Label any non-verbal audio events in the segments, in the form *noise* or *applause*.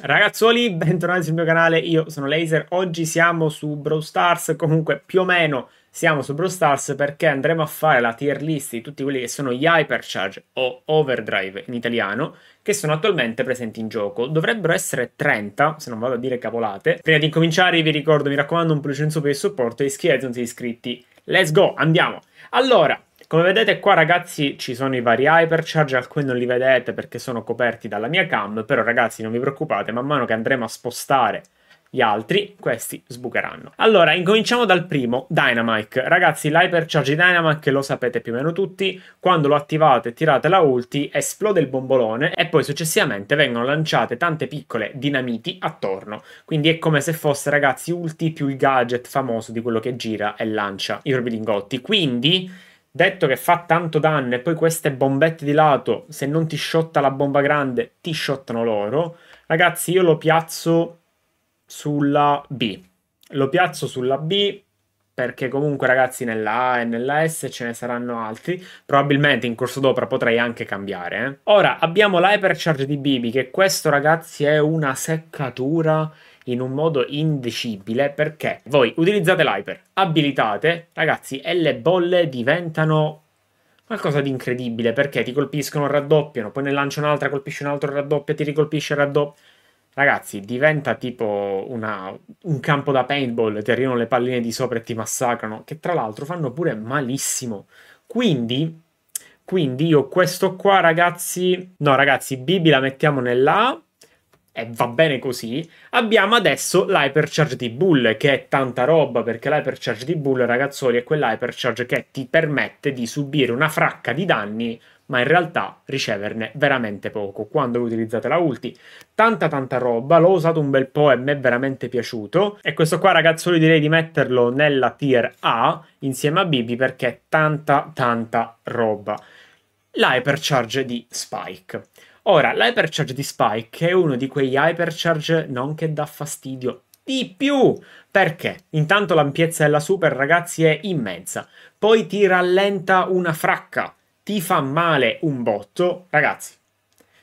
Ragazzoli, *laughs* bentornati sul mio canale, io sono Laser, oggi siamo su Brawl Stars, comunque più o meno siamo su Brawl Stars perché andremo a fare la tier list di tutti quelli che sono gli Hypercharge o Overdrive in italiano che sono attualmente presenti in gioco. Dovrebbero essere 30, se non vado a dire capolate. Prima di incominciare vi ricordo, mi raccomando, un su per il supporto e iscrivetevi se non siete iscritti. Let's go, andiamo! Allora, come vedete qua ragazzi ci sono i vari hypercharge, alcuni non li vedete perché sono coperti dalla mia cam, però ragazzi non vi preoccupate, man mano che andremo a spostare gli altri, questi sbucheranno. Allora, incominciamo dal primo, Dynamite. Ragazzi, l'hypercharge Dynamite lo sapete più o meno tutti, quando lo attivate e tirate la ulti esplode il bombolone e poi successivamente vengono lanciate tante piccole dinamiti attorno. Quindi è come se fosse, ragazzi, ulti più il gadget famoso di quello che gira e lancia i propri lingotti. Quindi detto che fa tanto danno e poi queste bombette di lato, se non ti sciotta la bomba grande, ti sciottano loro. Ragazzi, io lo piazzo sulla B. Lo piazzo sulla B perché comunque ragazzi nella A e nella S ce ne saranno altri, probabilmente in corso d'opera potrei anche cambiare. Eh. Ora abbiamo l'hypercharge di Bibi che questo ragazzi è una seccatura in un modo indicibile perché voi utilizzate l'hyper, abilitate, ragazzi e le bolle diventano qualcosa di incredibile perché ti colpiscono, raddoppiano, poi ne lancio un'altra, colpisce un altro, raddoppia, ti ricolpisce, raddoppia. Ragazzi, diventa tipo una, un campo da paintball, ti arrivano le palline di sopra e ti massacrano, che tra l'altro fanno pure malissimo. Quindi, quindi io questo qua, ragazzi... No, ragazzi, Bibi la mettiamo nell'A, e va bene così. Abbiamo adesso l'hypercharge di Bull, che è tanta roba, perché l'hypercharge di Bull, ragazzoli, è quell'hypercharge che ti permette di subire una fracca di danni ma in realtà riceverne veramente poco. Quando utilizzate la ulti, tanta tanta roba, l'ho usato un bel po' e mi è veramente piaciuto. E questo qua ragazzo io direi di metterlo nella tier A insieme a Bibi perché è tanta tanta roba. L'hypercharge di Spike. Ora, l'hypercharge di Spike è uno di quegli hypercharge non che dà fastidio, di più perché intanto l'ampiezza della super ragazzi è immensa poi ti rallenta una fracca ti fa male un botto, ragazzi.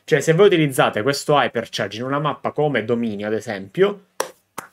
Cioè, se voi utilizzate questo hypercharge in una mappa come Dominio, ad esempio,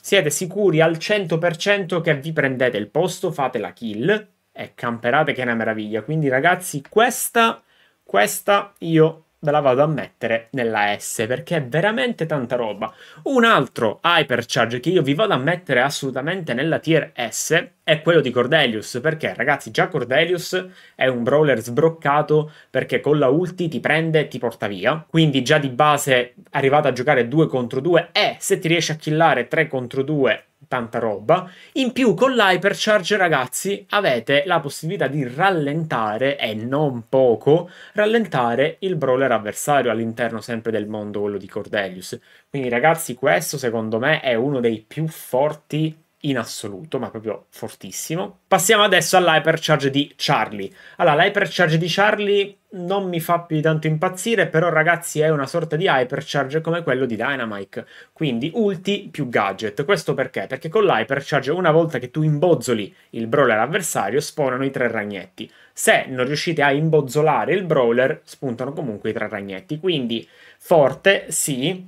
siete sicuri al 100% che vi prendete il posto, fate la kill e camperate che è una meraviglia. Quindi, ragazzi, questa, questa io ve la vado a mettere nella S perché è veramente tanta roba. Un altro hypercharge che io vi vado a mettere assolutamente nella tier S è quello di Cordelius perché ragazzi già Cordelius è un brawler sbroccato perché con la ulti ti prende e ti porta via quindi già di base arrivato a giocare 2 contro 2 e se ti riesci a killare 3 contro 2 tanta roba. In più con l'hypercharge, ragazzi, avete la possibilità di rallentare, e non poco, rallentare il brawler avversario all'interno sempre del mondo, quello di Cordelius. Quindi, ragazzi, questo secondo me è uno dei più forti in assoluto, ma proprio fortissimo. Passiamo adesso all'hypercharge di Charlie. Allora, l'hypercharge di Charlie non mi fa più tanto impazzire, però ragazzi è una sorta di hypercharge come quello di Dynamite, quindi ulti più gadget. Questo perché? Perché con l'hypercharge una volta che tu imbozzoli il brawler avversario spawnano i tre ragnetti. Se non riuscite a imbozzolare il brawler, spuntano comunque i tre ragnetti, quindi forte sì,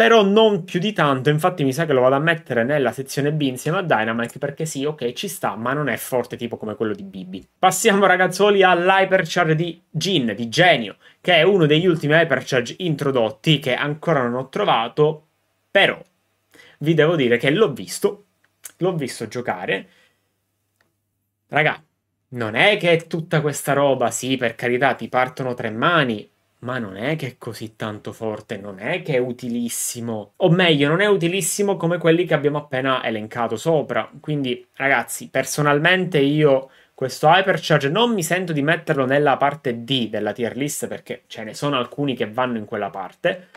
però non più di tanto, infatti mi sa che lo vado a mettere nella sezione B insieme a Dynamite perché sì, ok, ci sta, ma non è forte tipo come quello di Bibi. Passiamo ragazzoli all'hypercharge di Gin, di Genio, che è uno degli ultimi hypercharge introdotti che ancora non ho trovato, però vi devo dire che l'ho visto, l'ho visto giocare. Raga, non è che tutta questa roba, sì, per carità, ti partono tre mani, ma non è che è così tanto forte, non è che è utilissimo. O meglio, non è utilissimo come quelli che abbiamo appena elencato sopra. Quindi, ragazzi, personalmente io questo Hypercharge non mi sento di metterlo nella parte D della tier list perché ce ne sono alcuni che vanno in quella parte,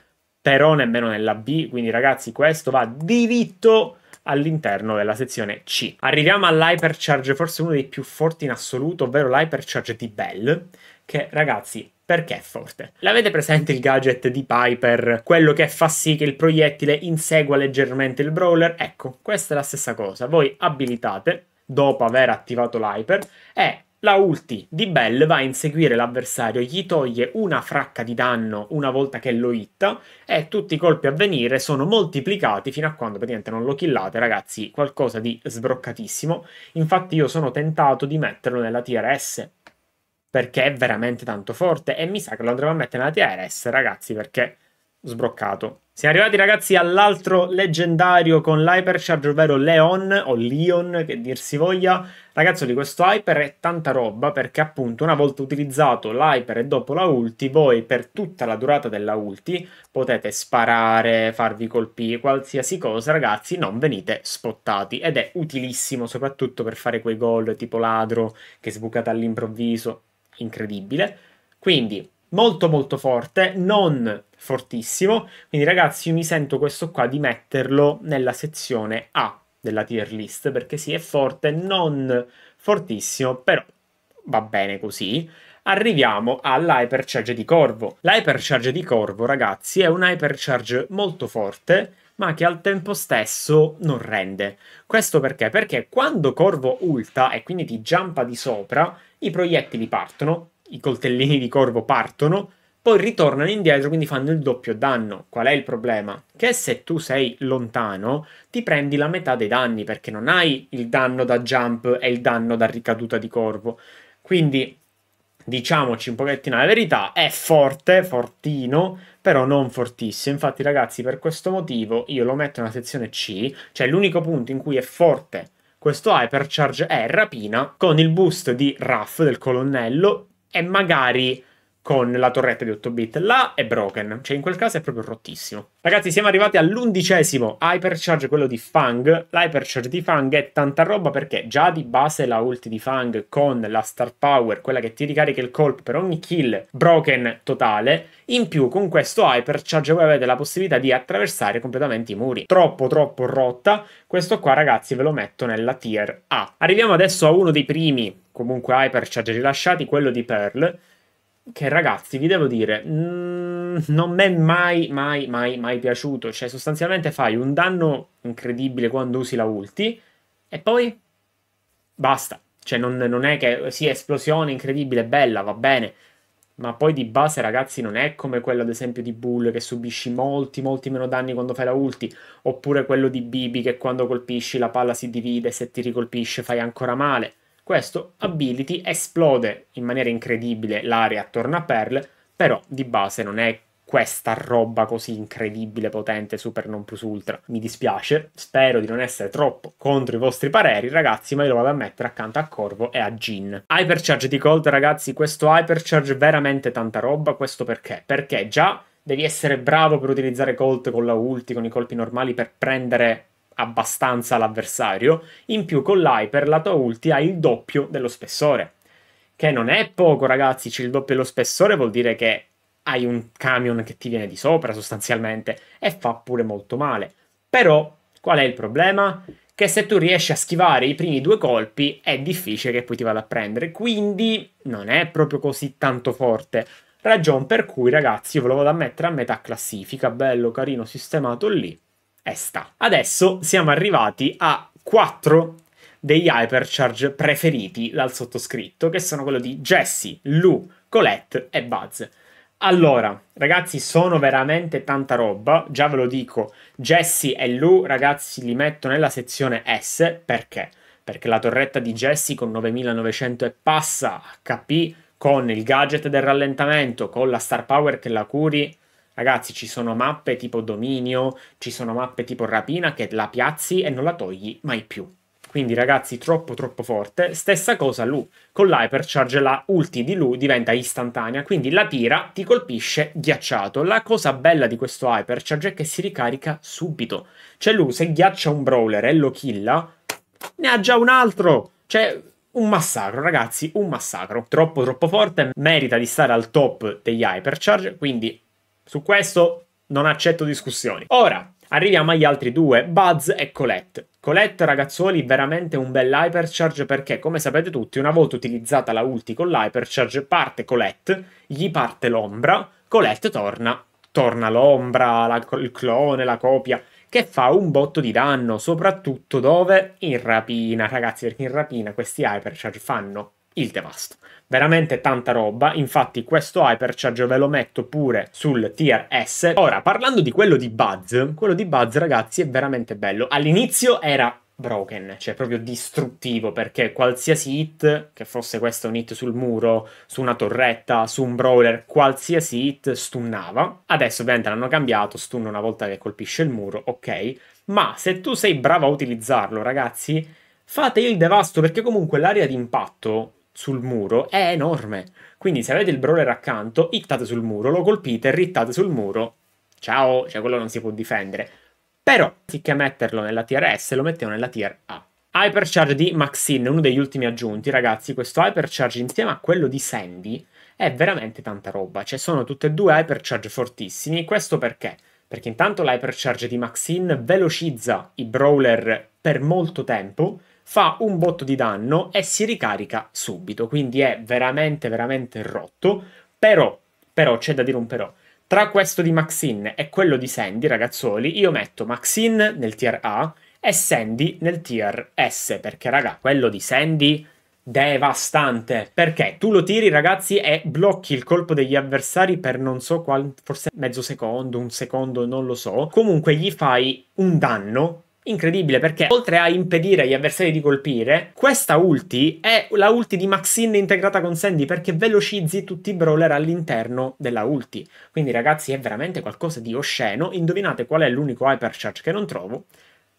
però nemmeno nella B, quindi ragazzi, questo va diritto all'interno della sezione C. Arriviamo all'Hypercharge, forse uno dei più forti in assoluto, ovvero l'Hypercharge di Bell, che ragazzi perché è forte? L'avete presente il gadget di Piper, quello che fa sì che il proiettile insegua leggermente il brawler? Ecco, questa è la stessa cosa. Voi abilitate, dopo aver attivato l'hyper, e la ulti di Bell va a inseguire l'avversario, gli toglie una fracca di danno una volta che lo hitta e tutti i colpi a venire sono moltiplicati fino a quando praticamente non lo killate, ragazzi, qualcosa di sbroccatissimo. Infatti io sono tentato di metterlo nella TRS, perché è veramente tanto forte e mi sa che lo andremo a mettere nella TRS, ragazzi, perché sbroccato. Siamo arrivati ragazzi all'altro leggendario con l'Hypercharge, ovvero Leon, o Leon che dir si voglia. Ragazzi di questo Hyper è tanta roba perché appunto una volta utilizzato l'Hyper e dopo la ulti, voi per tutta la durata della ulti potete sparare, farvi colpire, qualsiasi cosa ragazzi, non venite spottati. Ed è utilissimo soprattutto per fare quei gol tipo ladro che sbucate all'improvviso, incredibile. Quindi molto molto forte, non fortissimo. Quindi ragazzi, io mi sento questo qua di metterlo nella sezione A della tier list, perché sì, è forte, non fortissimo, però va bene così. Arriviamo all'hypercharge di Corvo. L'hypercharge di Corvo, ragazzi, è un hypercharge molto forte, ma che al tempo stesso non rende. Questo perché? Perché quando Corvo ulta e quindi ti giampa di sopra, i proiettili partono, i coltellini di Corvo partono, poi ritornano indietro, quindi fanno il doppio danno. Qual è il problema? Che se tu sei lontano, ti prendi la metà dei danni, perché non hai il danno da jump e il danno da ricaduta di corvo. Quindi, diciamoci un pochettino la verità, è forte, fortino, però non fortissimo. Infatti, ragazzi, per questo motivo io lo metto nella sezione C, cioè l'unico punto in cui è forte questo Hypercharge è rapina con il boost di Raff del colonnello e magari con la torretta di 8 bit. Là è broken, cioè in quel caso è proprio rottissimo. Ragazzi, siamo arrivati all'undicesimo hypercharge, quello di Fang. L'hypercharge di Fang è tanta roba perché già di base la ulti di Fang con la star power, quella che ti ricarica il colpo per ogni kill, broken totale. In più, con questo hypercharge voi avete la possibilità di attraversare completamente i muri. Troppo, troppo rotta. Questo qua, ragazzi, ve lo metto nella tier A. Arriviamo adesso a uno dei primi, comunque, hypercharge rilasciati, quello di Pearl che ragazzi, vi devo dire, mh, mm, non mi è mai, mai, mai, mai piaciuto. Cioè, sostanzialmente fai un danno incredibile quando usi la ulti e poi basta. Cioè, non, non è che sì, esplosione incredibile, bella, va bene. Ma poi di base, ragazzi, non è come quello ad esempio di Bull che subisci molti, molti meno danni quando fai la ulti, oppure quello di Bibi che quando colpisci la palla si divide e se ti ricolpisce fai ancora male. Questo ability esplode in maniera incredibile l'area attorno a Perl, però di base non è questa roba così incredibile, potente, super non plus ultra. Mi dispiace, spero di non essere troppo contro i vostri pareri, ragazzi, ma io lo vado a mettere accanto a Corvo e a Jin. Hypercharge di Colt, ragazzi, questo Hypercharge è veramente tanta roba, questo perché? Perché già devi essere bravo per utilizzare Colt con la ulti, con i colpi normali, per prendere abbastanza l'avversario, in più con l'hyper la tua ulti ha il doppio dello spessore. Che non è poco, ragazzi, c'è cioè il doppio dello spessore vuol dire che hai un camion che ti viene di sopra sostanzialmente e fa pure molto male. Però qual è il problema? Che se tu riesci a schivare i primi due colpi è difficile che poi ti vada a prendere, quindi non è proprio così tanto forte. Ragion per cui, ragazzi, io ve lo vado a mettere a metà classifica, bello, carino, sistemato lì sta. Adesso siamo arrivati a 4 degli hypercharge preferiti dal sottoscritto, che sono quello di Jesse, Lou, Colette e Buzz. Allora, ragazzi, sono veramente tanta roba, già ve lo dico, Jesse e Lou, ragazzi, li metto nella sezione S, perché? Perché la torretta di Jesse con 9900 e passa HP, con il gadget del rallentamento, con la star power che la curi, Ragazzi, ci sono mappe tipo dominio, ci sono mappe tipo rapina che la piazzi e non la togli mai più. Quindi ragazzi, troppo troppo forte. Stessa cosa Lu. Con l'hypercharge la ulti di Lu diventa istantanea, quindi la tira, ti colpisce ghiacciato. La cosa bella di questo hypercharge è che si ricarica subito. Cioè Lu se ghiaccia un brawler e lo killa, ne ha già un altro. Cioè, un massacro, ragazzi, un massacro. Troppo troppo forte, merita di stare al top degli hypercharge, quindi su questo non accetto discussioni. Ora, arriviamo agli altri due, Buzz e Colette. Colette, ragazzuoli, veramente un bel hypercharge perché, come sapete tutti, una volta utilizzata la ulti con l'hypercharge, parte Colette, gli parte l'ombra, Colette torna, torna l'ombra, la, il clone, la copia, che fa un botto di danno, soprattutto dove? In rapina, ragazzi, perché in rapina questi hypercharge fanno il te Veramente tanta roba, infatti questo hypercharge ve lo metto pure sul tier S. Ora, parlando di quello di Buzz, quello di Buzz ragazzi è veramente bello. All'inizio era broken, cioè proprio distruttivo, perché qualsiasi hit, che fosse questo un hit sul muro, su una torretta, su un brawler, qualsiasi hit stunnava. Adesso ovviamente l'hanno cambiato, stunna una volta che colpisce il muro, ok. Ma se tu sei bravo a utilizzarlo, ragazzi, fate il devasto, perché comunque l'area di impatto sul muro è enorme. Quindi se avete il brawler accanto, hittate sul muro, lo colpite, rittate sul muro. Ciao, cioè quello non si può difendere. Però, anziché metterlo nella tier S, lo mettiamo nella tier A. Hypercharge di Maxine, uno degli ultimi aggiunti, ragazzi, questo Hypercharge insieme a quello di Sandy è veramente tanta roba, cioè sono tutte e due Hypercharge fortissimi, questo perché? Perché intanto l'Hypercharge di Maxine velocizza i brawler per molto tempo, fa un botto di danno e si ricarica subito, quindi è veramente, veramente rotto. Però, però c'è da dire un però. Tra questo di Maxine e quello di Sandy, ragazzoli, io metto Maxine nel tier A e Sandy nel tier S, perché raga, quello di Sandy devastante. Perché tu lo tiri, ragazzi, e blocchi il colpo degli avversari per non so qual, forse mezzo secondo, un secondo, non lo so. Comunque gli fai un danno incredibile perché oltre a impedire agli avversari di colpire, questa ulti è la ulti di Maxine integrata con Sandy perché velocizzi tutti i brawler all'interno della ulti. Quindi ragazzi è veramente qualcosa di osceno. Indovinate qual è l'unico hypercharge che non trovo?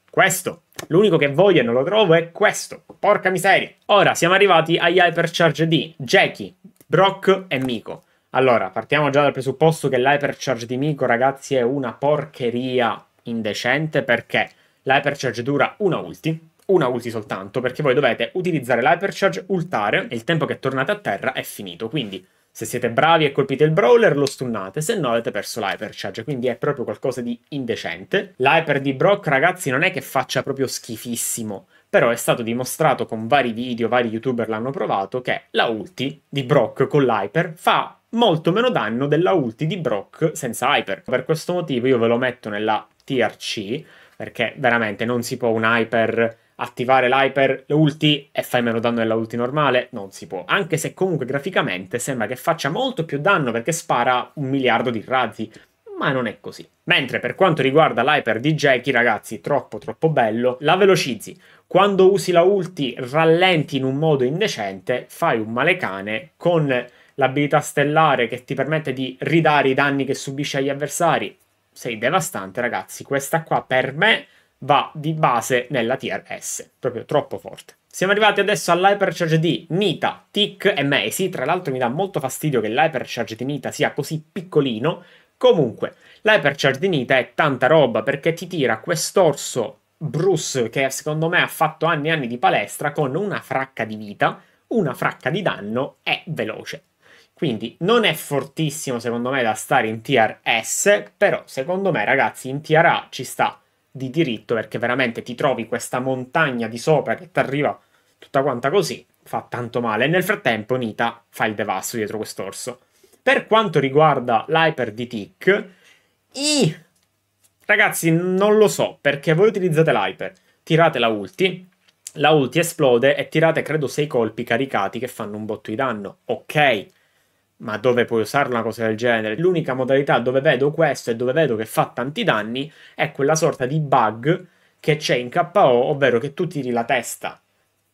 Questo. L'unico che voglio e non lo trovo è questo. Porca miseria. Ora siamo arrivati agli hypercharge di Jackie, Brock e Miko. Allora, partiamo già dal presupposto che l'hypercharge di Miko, ragazzi, è una porcheria indecente perché l'hypercharge dura una ulti, una ulti soltanto, perché voi dovete utilizzare l'hypercharge, ultare, e il tempo che tornate a terra è finito, quindi... Se siete bravi e colpite il brawler lo stunnate, se no avete perso l'hypercharge, quindi è proprio qualcosa di indecente. L'hyper di Brock, ragazzi, non è che faccia proprio schifissimo, però è stato dimostrato con vari video, vari youtuber l'hanno provato, che la ulti di Brock con l'hyper fa molto meno danno della ulti di Brock senza hyper. Per questo motivo io ve lo metto nella TRC perché veramente non si può un hyper attivare l'hyper ulti e fai meno danno della ulti normale, non si può. Anche se comunque graficamente sembra che faccia molto più danno perché spara un miliardo di razzi, ma non è così. Mentre per quanto riguarda l'hyper di Jackie, ragazzi, troppo troppo bello, la velocizzi. Quando usi la ulti rallenti in un modo indecente, fai un malecane con l'abilità stellare che ti permette di ridare i danni che subisci agli avversari, sei devastante, ragazzi. Questa qua per me va di base nella tier S, proprio troppo forte. Siamo arrivati adesso all'hypercharge di Nita, Tic e Macy. Tra l'altro mi dà molto fastidio che l'hypercharge di Nita sia così piccolino. Comunque, l'hypercharge di Nita è tanta roba perché ti tira quest'orso Bruce che secondo me ha fatto anni e anni di palestra con una fracca di vita, una fracca di danno e veloce. Quindi non è fortissimo secondo me da stare in tier S, però secondo me ragazzi in tier A ci sta di diritto perché veramente ti trovi questa montagna di sopra che ti arriva tutta quanta così, fa tanto male. E nel frattempo Nita fa il devasto dietro quest'orso. Per quanto riguarda l'hyper di Tick, i... ragazzi non lo so perché voi utilizzate l'hyper, tirate la ulti, la ulti esplode e tirate credo 6 colpi caricati che fanno un botto di danno. Ok ma dove puoi usare una cosa del genere? L'unica modalità dove vedo questo e dove vedo che fa tanti danni è quella sorta di bug che c'è in KO, ovvero che tu tiri la testa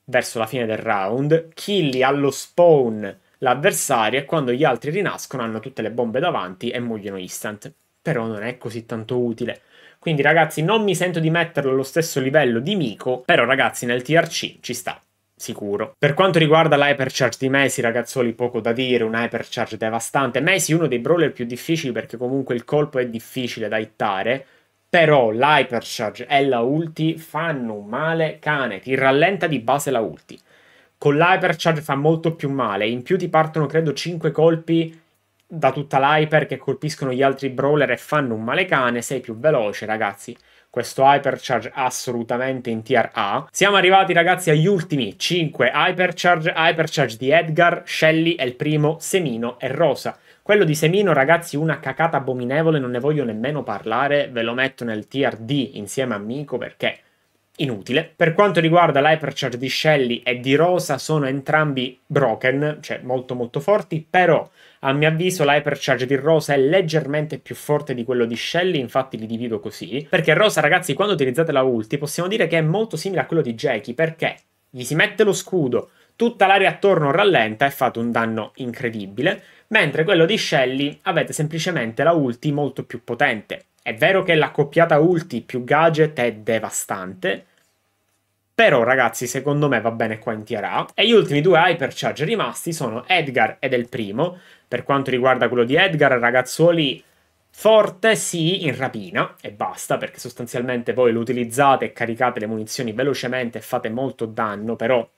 verso la fine del round, killi allo spawn l'avversario e quando gli altri rinascono hanno tutte le bombe davanti e muoiono instant. Però non è così tanto utile. Quindi ragazzi non mi sento di metterlo allo stesso livello di Miko, però ragazzi nel TRC ci sta sicuro. Per quanto riguarda l'hypercharge di Macy, ragazzoli, poco da dire, un hypercharge devastante. Macy è uno dei brawler più difficili perché comunque il colpo è difficile da hittare, però l'hypercharge e la ulti fanno un male cane, ti rallenta di base la ulti. Con l'hypercharge fa molto più male, in più ti partono credo 5 colpi da tutta l'hyper che colpiscono gli altri brawler e fanno un male cane, sei più veloce, ragazzi questo Hypercharge assolutamente in tier A. Siamo arrivati ragazzi agli ultimi 5 Hypercharge, Hypercharge di Edgar, Shelly e il primo, Semino e Rosa. Quello di Semino, ragazzi, una cacata abominevole, non ne voglio nemmeno parlare, ve lo metto nel tier D insieme a Miko perché inutile. Per quanto riguarda l'hypercharge di Shelly e di Rosa sono entrambi broken, cioè molto molto forti, però a mio avviso l'hypercharge di Rosa è leggermente più forte di quello di Shelly, infatti li divido così, perché Rosa ragazzi quando utilizzate la ulti possiamo dire che è molto simile a quello di Jackie, perché gli si mette lo scudo, tutta l'aria attorno rallenta e fate un danno incredibile, mentre quello di Shelly avete semplicemente la ulti molto più potente. È vero che l'accoppiata ulti più gadget è devastante, però ragazzi secondo me va bene qua in TRA e gli ultimi due Hypercharge rimasti sono Edgar ed El Primo. Per quanto riguarda quello di Edgar, ragazzuoli Forte sì, in rapina e basta, perché sostanzialmente voi lo utilizzate e caricate le munizioni velocemente e fate molto danno, però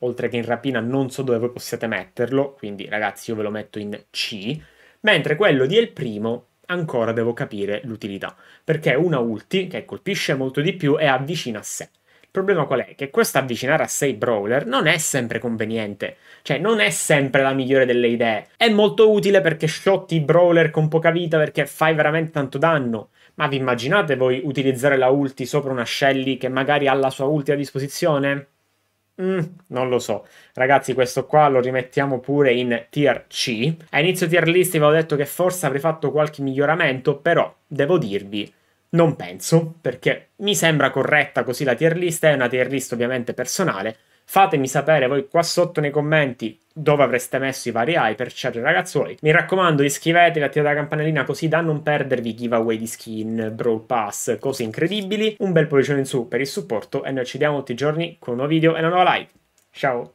oltre che in rapina non so dove voi possiate metterlo, quindi ragazzi io ve lo metto in C, mentre quello di El Primo ancora devo capire l'utilità, perché è una ulti che colpisce molto di più e avvicina a sé problema qual è? Che questo avvicinare a 6 brawler non è sempre conveniente, cioè non è sempre la migliore delle idee. È molto utile perché shotti i brawler con poca vita perché fai veramente tanto danno. Ma vi immaginate voi utilizzare la ulti sopra una Shelly che magari ha la sua ulti a disposizione? Mm, non lo so. Ragazzi, questo qua lo rimettiamo pure in tier C. A inizio tier list vi avevo detto che forse avrei fatto qualche miglioramento, però devo dirvi non penso, perché mi sembra corretta così la tier list, è una tier list ovviamente personale. Fatemi sapere voi qua sotto nei commenti dove avreste messo i vari hyperchar ragazzuoli. Mi raccomando iscrivetevi, attivate la campanellina così da non perdervi giveaway di skin, brawl pass, cose incredibili. Un bel pollicione in su per il supporto e noi ci vediamo tutti i giorni con un nuovo video e una nuova live. Ciao!